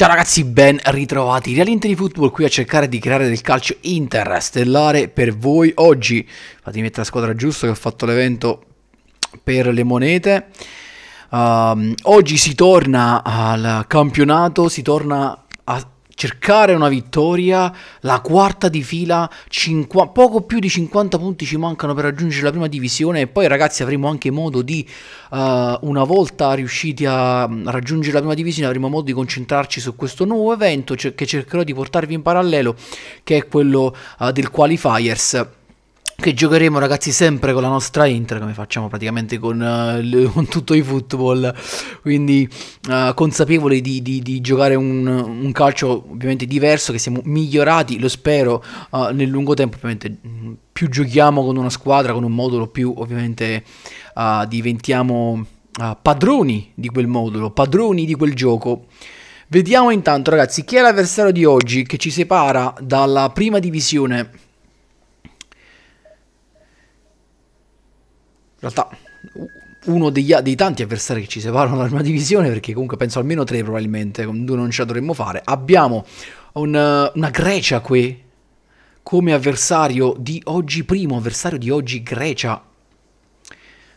Ciao ragazzi, ben ritrovati. Realmente di Football qui a cercare di creare del calcio interstellare per voi oggi. Fatemi mettere la squadra giusta che ho fatto l'evento per le monete. Um, oggi si torna al campionato, si torna cercare una vittoria, la quarta di fila, cinqu- poco più di 50 punti ci mancano per raggiungere la prima divisione e poi ragazzi avremo anche modo di, uh, una volta riusciti a mm, raggiungere la prima divisione, avremo modo di concentrarci su questo nuovo evento che cercherò di portarvi in parallelo, che è quello uh, del qualifiers che giocheremo ragazzi sempre con la nostra intra come facciamo praticamente con, uh, con tutto i football quindi uh, eh, consapevoli di, di, di giocare un, un, calcio ovviamente diverso che siamo migliorati lo spero uh, nel lungo tempo ovviamente mm, più giochiamo con una squadra con un modulo più ovviamente diventiamo padroni di quel modulo padroni di quel gioco vediamo intanto ragazzi chi è l'avversario di oggi che ci separa dalla prima divisione in realtà uno degli, dei tanti avversari che ci separano dalla prima divisione, perché comunque penso almeno tre probabilmente, con due non ce la dovremmo fare. Abbiamo una, una Grecia qui come avversario di oggi, primo avversario di oggi Grecia.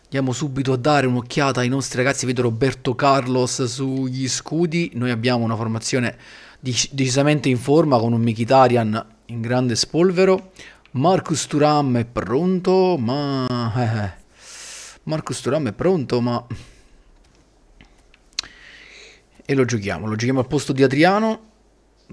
Andiamo subito a dare un'occhiata ai nostri ragazzi, vedo Roberto Carlos sugli scudi, noi abbiamo una formazione decisamente in forma con un Mkhitaryan in grande spolvero, Marcus Turam è pronto, ma... Eh, eh. Marcus Thuram è pronto, ma... E lo giochiamo, lo giochiamo al posto di Adriano.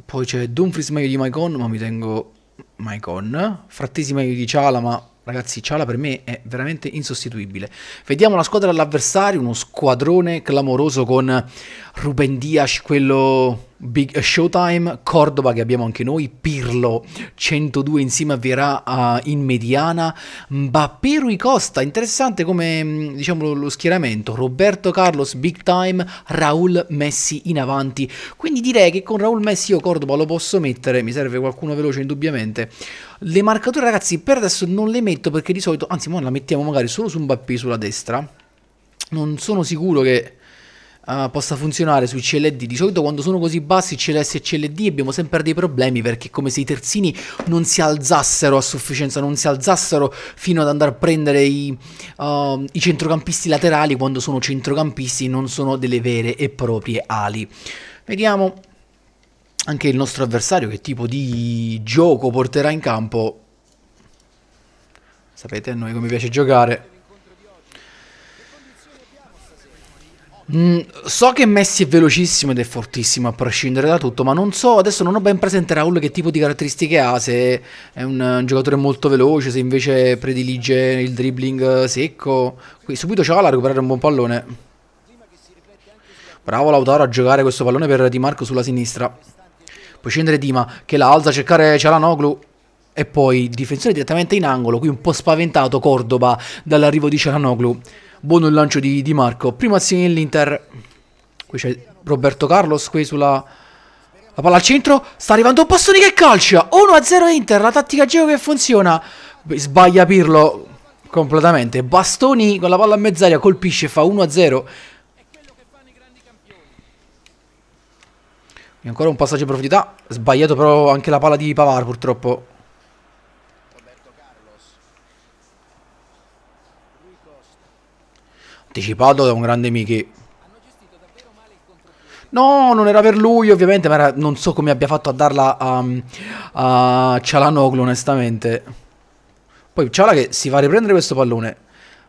Poi c'è Dumfries meglio di Maicon, ma mi tengo Maicon. Frattesi meglio di Ciala, ma ragazzi Ciala per me è veramente insostituibile. Vediamo la squadra all'avversario, uno squadrone clamoroso con Ruben Dias, quello Big Showtime, Cordoba che abbiamo anche noi, Pirlo 102 insieme a Verà uh, in mediana, Mbappé Rui Costa, interessante come mm, diciamo lo schieramento, Roberto Carlos Big Time, Raul Messi in avanti, quindi direi che con Raul Messi io Cordoba lo posso mettere, mi serve qualcuno veloce indubbiamente, le marcature ragazzi per adesso non le metto perché di solito, anzi ma la mettiamo magari solo su Mbappé sulla destra, non sono sicuro che Ah, possa funzionare sui CLD. Di solito quando sono così bassi CLS e CLD abbiamo sempre dei problemi perché è come se i terzini non si alzassero a sufficienza, non si alzassero fino ad andare a prendere i, uh, i centrocampisti laterali quando sono centrocampisti non sono delle vere e proprie ali. Vediamo anche il nostro avversario che tipo di gioco porterà in campo. Sapete a noi come piace giocare. Mm, so che Messi è velocissimo ed è fortissimo a prescindere da tutto, ma non so, adesso non ho ben presente Raul che tipo di caratteristiche ha, se è un, un giocatore molto veloce, se invece predilige il dribbling eh, secco. Qui subito Ciala a recuperare un buon pallone. Bravo Lautaro a giocare questo pallone per Di Marco sulla sinistra. Puoi scendere Dima che la alza a cercare Cialanoglu. E poi difensore direttamente in angolo, qui un po' spaventato Cordoba dall'arrivo di Cialanoglu. Buono il lancio di, di Marco. Prima azione dell'Inter. Qui c'è Roberto Carlos qui sulla... La palla al centro. Sta arrivando Bastoni che calcia. 1-0 Inter. La tattica geo che funziona. Sbaglia Pirlo completamente. Bastoni con la palla a mezz'aria colpisce. Fa 1-0. E ancora un passaggio in profondità. Sbagliato però anche la palla di Pavar purtroppo. Roberto Carlos. Anticipato da un grande Michi. No, non era per lui ovviamente, ma era, non so come abbia fatto a darla a, mm, a Cialanoglu onestamente. Poi Ciala che si va a riprendere questo pallone.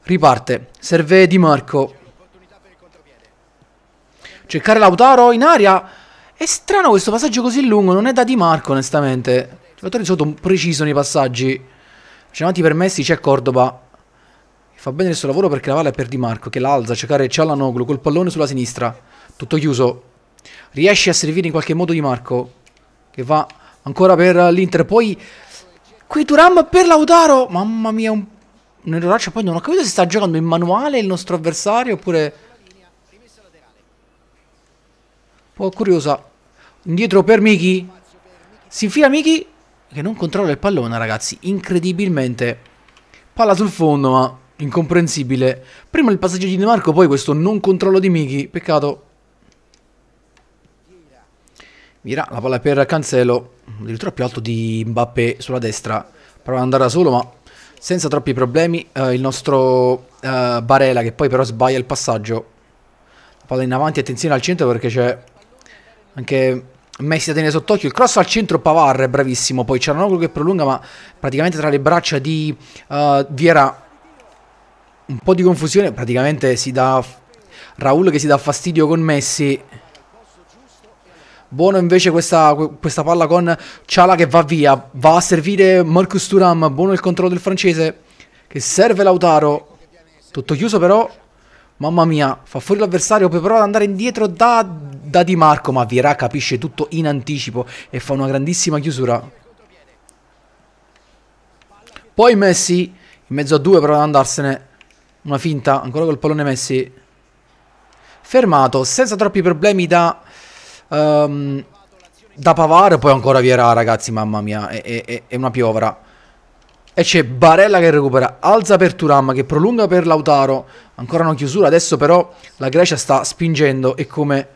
Riparte, serve Di Marco. Cercare Lautaro in aria. È strano questo passaggio così lungo, non è da Di Marco onestamente. Il giocatore di sotto preciso nei passaggi. Facciamo avanti per Messi, c'è Cordoba. Fa bene il suo lavoro perché la palla è per Di Marco che l'alza a cercare Cialanoglu col pallone sulla sinistra. Tutto chiuso. Riesce a servire in qualche modo Di Marco che va ancora per l'Inter. Poi qui Turam per Lautaro. Mamma mia, un, un erroraccio. Poi non ho capito se sta giocando in manuale il nostro avversario oppure... Un po' curiosa. Indietro per Miki. Si infila Miki che non controlla il pallone ragazzi. Incredibilmente. Palla sul fondo ma Incomprensibile. Prima il passaggio di De Marco, poi questo non controllo di Miki. Peccato. Mira la palla per Cancelo. Addirittura più alto di Mbappé sulla destra. Prova ad andare da solo, ma senza troppi problemi. Eh, il nostro eh, Barella, che poi però sbaglia il passaggio. La palla in avanti, attenzione al centro perché c'è anche Messi a tenere sott'occhio. Il cross al centro Pavar, bravissimo. Poi Cialanoglu che prolunga, ma praticamente tra le braccia di uh, eh, Viera un po' di confusione, praticamente si dà Raul che si dà fastidio con Messi. Buono invece questa, questa palla con Ciala che va via, va a servire Marcus Turam, buono il controllo del francese che serve Lautaro. Tutto chiuso però, mamma mia, fa fuori l'avversario, poi prova ad andare indietro da, da Di Marco, ma Vierà capisce tutto in anticipo e fa una grandissima chiusura. Poi Messi in mezzo a due prova ad andarsene. Una finta, ancora col pallone Messi. Fermato, senza troppi problemi da... Um, da Pavare, poi ancora Vierà, ragazzi, mamma mia, è, è, è una piovra. E c'è Barella che recupera, alza per Turam che prolunga per Lautaro, ancora una chiusura, adesso però la Grecia sta spingendo e come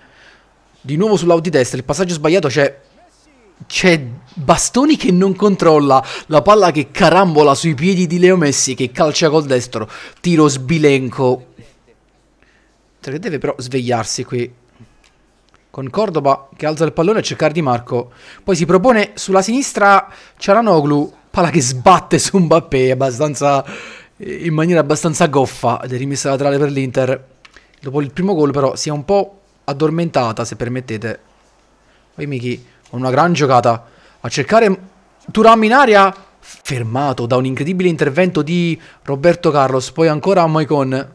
di nuovo sull'autidestra, il passaggio sbagliato c'è, c'è Bastoni che non controlla la palla che carambola sui piedi di Leo Messi che calcia col destro, tiro sbilenco. Che deve però svegliarsi qui con Cordoba che alza il pallone a cercare Di Marco. Poi si propone sulla sinistra Cialanoglu, palla che sbatte su Mbappé abbastanza, eh, in maniera abbastanza goffa ed è rimessa laterale per l'Inter. Dopo il primo gol però si è un po' addormentata se permettete. Poi Miki una gran giocata a cercare Turam in aria fermato da un incredibile intervento di Roberto Carlos, poi ancora Moicon.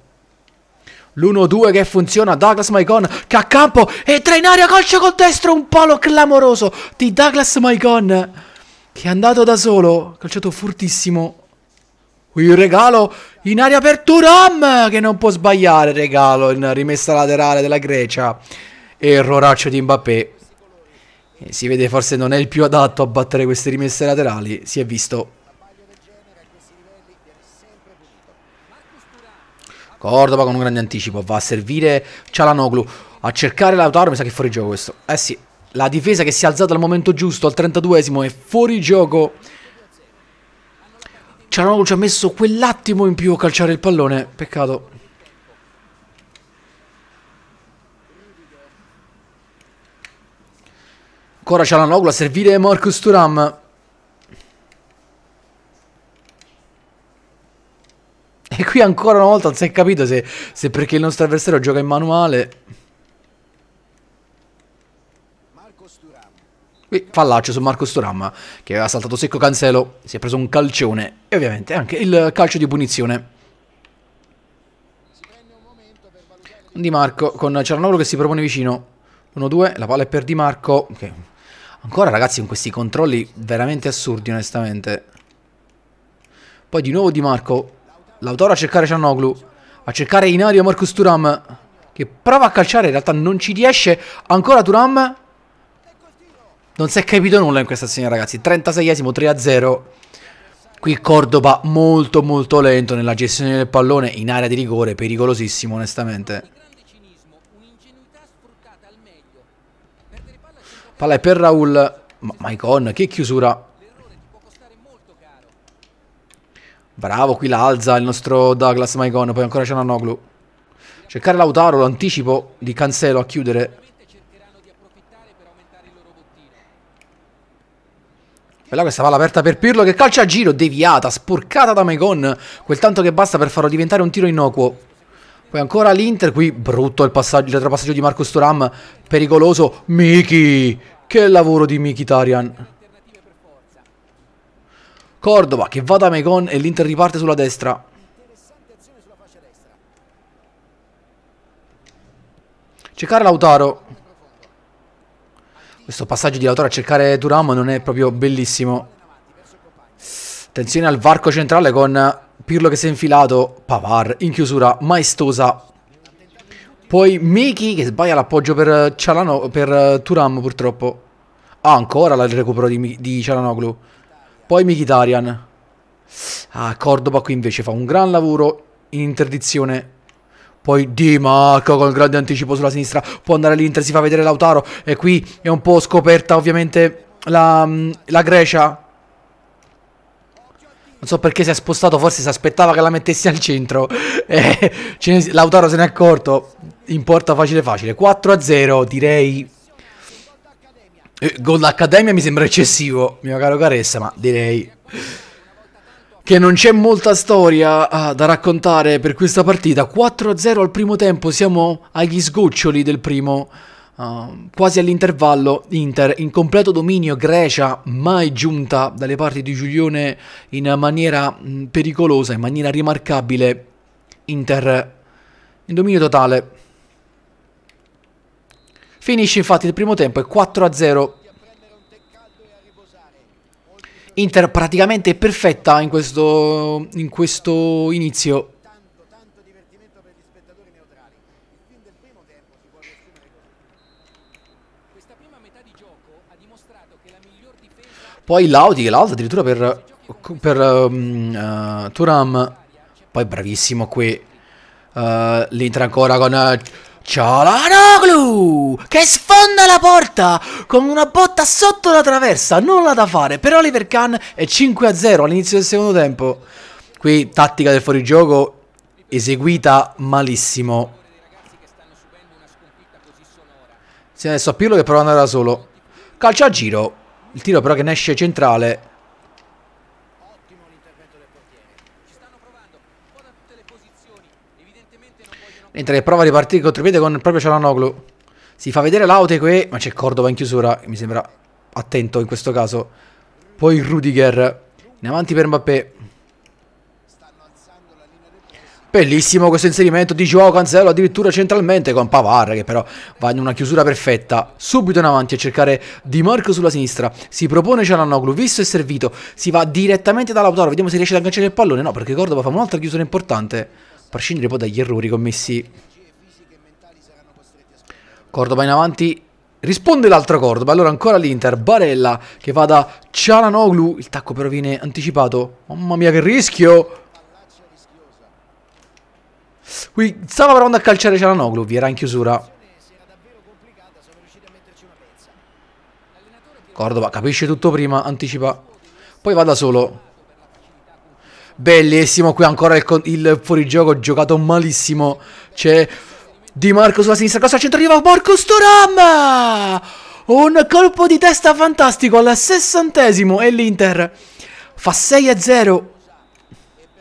L'1-2 che funziona, Douglas Maicon che a campo entra in aria, calcio col destro, un palo clamoroso di Douglas Maicon che è andato da solo, calciato furtissimo. Il regalo in aria per Turam che non può sbagliare, regalo in rimessa laterale della Grecia. Erroraccio di Mbappé, si vede forse non è il più adatto a battere queste rimesse laterali, si è visto. Cordova con un grande anticipo, va a servire Cialanoglu, a cercare Lautaro, mi sa che è fuori gioco questo. Eh sì, la difesa che si è alzata al momento giusto, al 32esimo, è fuori gioco. Cialanoglu ci ha messo quell'attimo in più a calciare il pallone, peccato. Ancora c'è la Noglu a servire Marcus Turam. E qui ancora una volta non si è capito se, se perché il nostro avversario gioca in manuale. Qui fallaccio su Marcos Turam che aveva saltato secco Cancelo, si è preso un calcione e ovviamente anche il calcio di punizione. Di Marco con Ciaranoglu che si propone vicino. 1-2, la palla è per Di Marco che Ancora ragazzi con questi controlli veramente assurdi onestamente. Poi di nuovo Di Marco. Lautaro a cercare Ciannoglu. A cercare in aria Marcus Turam. Che prova a calciare, in realtà non ci riesce. Ancora Turam. Non si è capito nulla in questa azione ragazzi. 36esimo, 3-0. Qui Cordoba molto molto lento nella gestione del pallone in area di rigore, pericolosissimo onestamente. Palla è per Raul. Ma Maicon, che chiusura. Bravo, qui la alza il nostro Douglas Maicon. Poi ancora c'è una Noglu. Cercare Lautaro, l'anticipo di Cancelo a chiudere. Bella questa palla aperta per Pirlo che calcia a giro, deviata, sporcata da Maicon. Quel tanto che basta per farlo diventare un tiro innocuo. Poi ancora l'Inter, qui brutto il passaggio, l'altro di Marco Turam, pericoloso. Miki, che lavoro di Miki Mikitarian. Cordova che va da Megon e l'Inter riparte sulla destra. Cercare Lautaro. Questo passaggio di Lautaro a cercare Turam non è proprio bellissimo. Attenzione al varco centrale con Pirlo che si è infilato, Pavar in chiusura maestosa. Poi Miki che sbaglia l'appoggio per, eh, Cialano, per eh, Turam purtroppo. Ah, ancora il recupero di, di Cialanoglu. Poi Mikitarian. Ah, Cordoba qui invece fa un gran lavoro in interdizione. Poi Di Marco con grande anticipo sulla sinistra. Può andare all'Inter, si fa vedere Lautaro. E qui è un po' scoperta ovviamente la, mm, la Grecia. Non so perché si è spostato, forse si aspettava che la mettessi al centro. Eh, Lautaro se n'è accorto. In porta facile facile. 4 0, direi... Eh, Gol d'Accademia mi sembra eccessivo, mio caro Caressa, ma direi che non c'è molta storia ah, da raccontare per questa partita. 4-0 al primo tempo, siamo agli sgoccioli del primo Ehm, quasi all'intervallo Inter in completo dominio Grecia mai giunta dalle parti di Giulione in maniera mh, pericolosa, in maniera rimarcabile Inter in dominio totale finisce infatti il primo tempo è 4 0 Inter praticamente perfetta in questo, in questo inizio Poi Laudi che l'altro addirittura per, per um, uh, Turam. Poi bravissimo qui. Uh, L'entra ancora con uh, Cialanoglu che sfonda la porta con una botta sotto la traversa. nulla da fare per Oliver Kahn è 5-0 all'inizio del secondo tempo. Qui tattica del fuorigioco eseguita malissimo. Sì, adesso a Pirlo che prova ad andare da solo. Calcio a giro. Il tiro però che ne esce centrale. Mentre che prova a ripartire contropiede con il proprio Cialanoglu. Si fa vedere l'Aute qui, ma c'è Cordova in chiusura, mi sembra attento in questo caso. Poi Rudiger, in avanti per Mbappé. Bellissimo questo inserimento di Joao Cancelo addirittura centralmente con Pavar che però va in una chiusura perfetta subito in avanti a cercare Di Marco sulla sinistra si propone Cialanoglu visto e servito si va direttamente da Lautaro vediamo se riesce ad agganciare il pallone no perché Cordova fa un'altra chiusura importante a prescindere poi dagli errori commessi Cordova in avanti Risponde l'altro Cordoba, allora ancora l'Inter, Barella che va da Cialanoglu, il tacco però viene anticipato, mamma mia che rischio, Qui stava provando a calciare Cialanoglu, era in chiusura. Cordova capisce tutto prima, anticipa. Poi va da solo. Bellissimo, qui ancora il, il fuorigioco giocato malissimo. C'è Di Marco sulla sinistra, cosa centro arriva Marco Storam! Un colpo di testa fantastico al sessantesimo e l'Inter fa 6 0.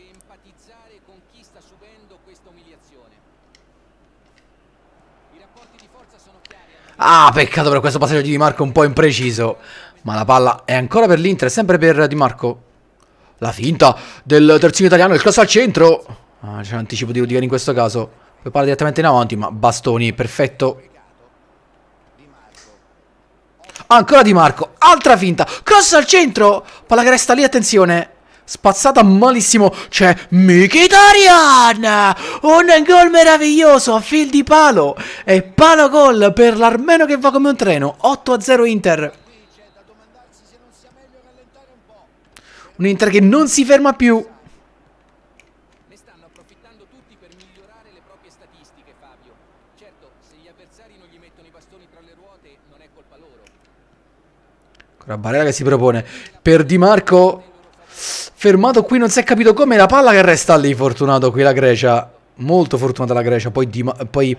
che empatizzare con chi sta subendo questa umiliazione. I rapporti di forza sono chiari. Ah, peccato per questo passaggio di Di Marco un po' impreciso. Ma la palla è ancora per l'Inter, sempre per Di Marco. La finta del terzino italiano, il cross al centro. Ah, c'è anticipo di Rudiger in questo caso. Poi palla direttamente in avanti, ma bastoni, perfetto. Ancora Di Marco, altra finta, cross al centro. Palla che resta lì, attenzione spazzata malissimo c'è Mkhitaryan un gol meraviglioso a fil di palo e palo gol per l'armeno che va come un treno 8-0 Inter un Inter che non si ferma più Ancora Barella che si propone per Di Marco Fermato qui, non si è capito come la palla che resta lì, fortunato qui la Grecia. Molto fortunata la Grecia, poi, Dima, poi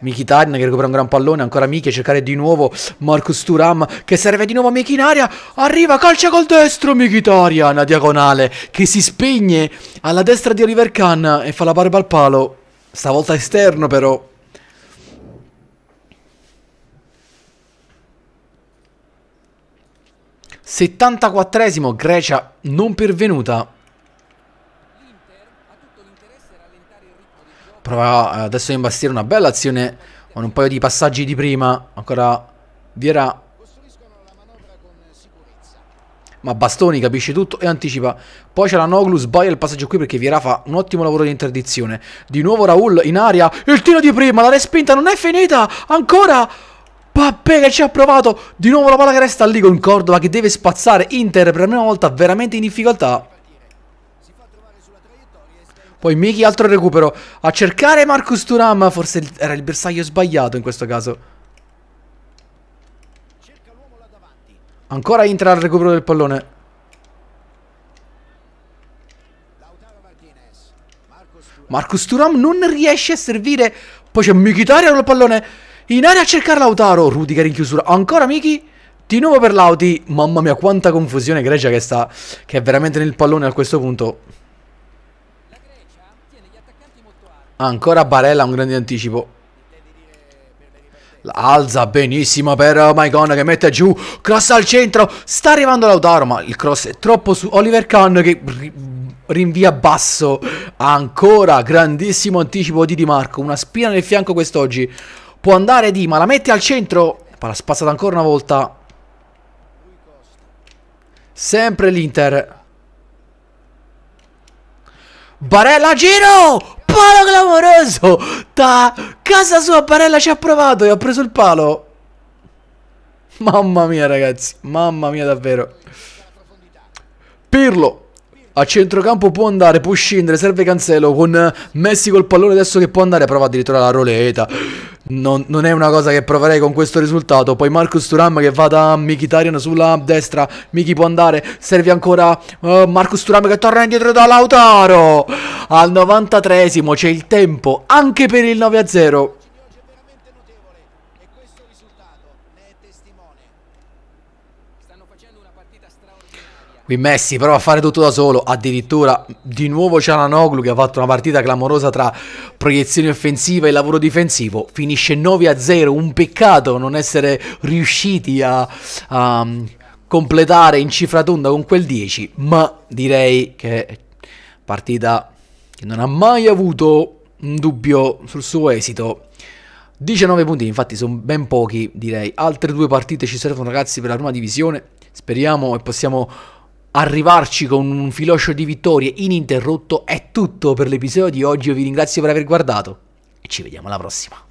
Mkhitaryan che recupera un gran pallone, ancora Michi a cercare di nuovo Marcus Turam che serve di nuovo a Michi in aria, arriva calcia col destro Mkhitaryan a diagonale che si spegne alla destra di Oliver Kahn e fa la barba al palo, stavolta esterno però 74esimo Grecia non pervenuta. Prova adesso a imbastire una bella azione con un paio di passaggi di prima. Ancora Viera. Ma Bastoni capisce tutto e anticipa. Poi c'è la Noglu, sbaglia il passaggio qui perché Viera fa un ottimo lavoro di interdizione. Di nuovo Raul in aria. Il tiro di prima, la respinta non è finita. Ancora. Va bene, ci ha provato. Di nuovo la palla che resta lì con Cordova che deve spazzare Inter per la prima volta veramente in difficoltà. Poi Miki altro recupero a cercare Marcus Turam, forse era il bersaglio sbagliato in questo caso. Ancora Inter al recupero del pallone. Marcus Turam non riesce a servire. Poi c'è Mkhitaryan col pallone in aria a cercare Lautaro, Rudiger in chiusura. Ancora Miki? Di nuovo per Lauti. Mamma mia, quanta confusione Grecia che sta... Che è veramente nel pallone a questo punto. Ancora Barella, un grande anticipo. Alza benissimo per Maicon che mette giù Cross al centro Sta arrivando Lautaro ma il cross è troppo su Oliver Kahn che rinvia basso Ancora grandissimo anticipo di Di Marco Una spina nel fianco quest'oggi Può andare Di, ma la mette al centro. Palla spazzata ancora una volta. Sempre l'Inter. Barella giro! Palo clamoroso! Da casa sua Barella ci ha provato e ha preso il palo. Mamma mia ragazzi, mamma mia davvero. Pirlo a centrocampo può andare, può scendere, serve Cancelo con Messi col pallone adesso che può andare, prova addirittura la roleta. Non, non, è una cosa che proverei con questo risultato. Poi Marcus Turam che va da Mkhitaryan sulla destra. Miki può andare. Serve ancora uh, Marcus Turam che torna indietro da Lautaro. Al 93esimo c'è il tempo anche per il 9-0. Qui Messi prova a fare tutto da solo, addirittura di nuovo Cialanoglu che ha fatto una partita clamorosa tra proiezione offensiva e lavoro difensivo, finisce 9-0, un peccato non essere riusciti a, a mm, completare in cifra tonda con quel 10, ma direi che partita che non ha mai avuto un dubbio sul suo esito. 19 punti, infatti sono ben pochi direi, altre due partite ci servono ragazzi per la prima divisione, speriamo e possiamo arrivarci con un filoscio di vittorie ininterrotto è tutto per l'episodio di oggi, io vi ringrazio per aver guardato e ci vediamo alla prossima.